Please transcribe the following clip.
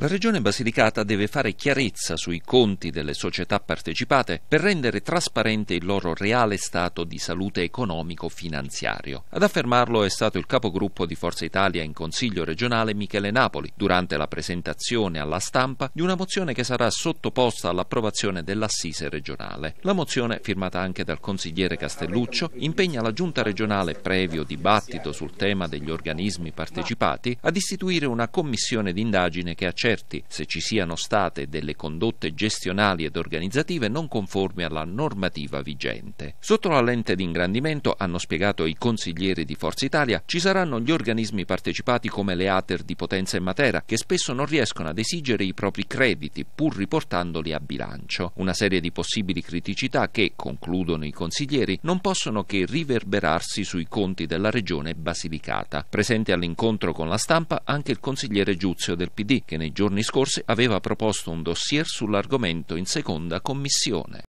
La Regione Basilicata deve fare chiarezza sui conti delle società partecipate per rendere trasparente il loro reale stato di salute economico-finanziario. Ad affermarlo è stato il capogruppo di Forza Italia in Consiglio regionale Michele Napoli durante la presentazione alla stampa di una mozione che sarà sottoposta all'approvazione dell'assise regionale. La mozione, firmata anche dal consigliere Castelluccio, impegna la Giunta regionale, previo dibattito sul tema degli organismi partecipati, ad istituire una commissione d'indagine che accetta certi se ci siano state delle condotte gestionali ed organizzative non conformi alla normativa vigente. Sotto la lente di ingrandimento, hanno spiegato i consiglieri di Forza Italia, ci saranno gli organismi partecipati come le ATER di Potenza e Matera, che spesso non riescono ad esigere i propri crediti pur riportandoli a bilancio. Una serie di possibili criticità che, concludono i consiglieri, non possono che riverberarsi sui conti della regione basilicata. Presente all'incontro con la stampa anche il consigliere Giuzio del PD, che nei giorni giorni scorsi aveva proposto un dossier sull'argomento in seconda commissione.